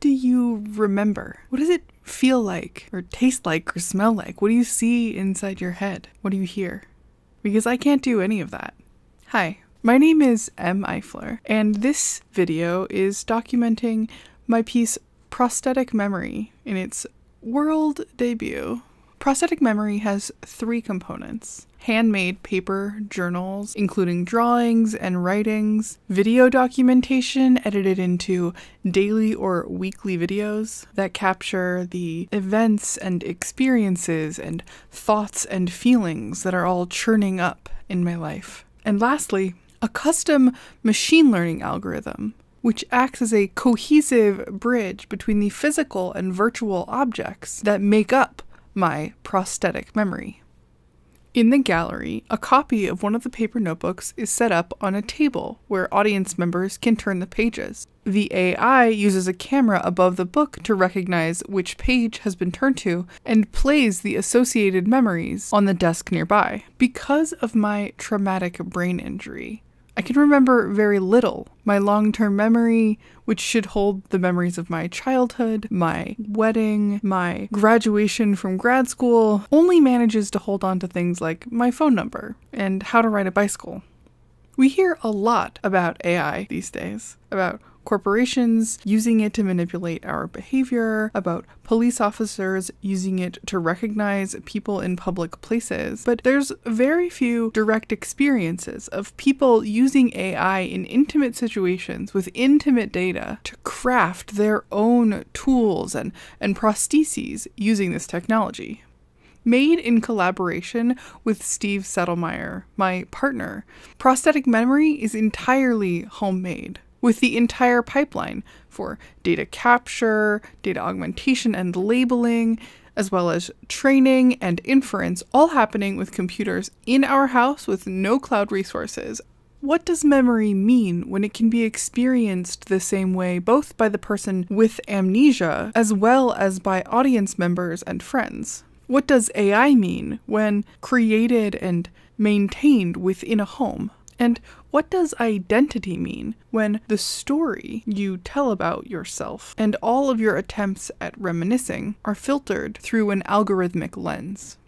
do you remember? What does it feel like, or taste like, or smell like? What do you see inside your head? What do you hear? Because I can't do any of that. Hi, my name is M. Eifler, and this video is documenting my piece Prosthetic Memory in its world debut. Prosthetic memory has three components handmade paper journals, including drawings and writings, video documentation edited into daily or weekly videos that capture the events and experiences and thoughts and feelings that are all churning up in my life. And lastly, a custom machine learning algorithm which acts as a cohesive bridge between the physical and virtual objects that make up my prosthetic memory. In the gallery, a copy of one of the paper notebooks is set up on a table where audience members can turn the pages. The AI uses a camera above the book to recognize which page has been turned to and plays the associated memories on the desk nearby. Because of my traumatic brain injury, I can remember very little. My long term memory, which should hold the memories of my childhood, my wedding, my graduation from grad school, only manages to hold on to things like my phone number and how to ride a bicycle. We hear a lot about AI these days, about corporations using it to manipulate our behavior, about police officers using it to recognize people in public places. But there's very few direct experiences of people using AI in intimate situations with intimate data to craft their own tools and, and prostheses using this technology made in collaboration with Steve Settlemeyer, my partner. Prosthetic Memory is entirely homemade, with the entire pipeline for data capture, data augmentation and labeling, as well as training and inference, all happening with computers in our house with no cloud resources. What does memory mean when it can be experienced the same way both by the person with amnesia as well as by audience members and friends? What does AI mean when created and maintained within a home? And what does identity mean when the story you tell about yourself and all of your attempts at reminiscing are filtered through an algorithmic lens?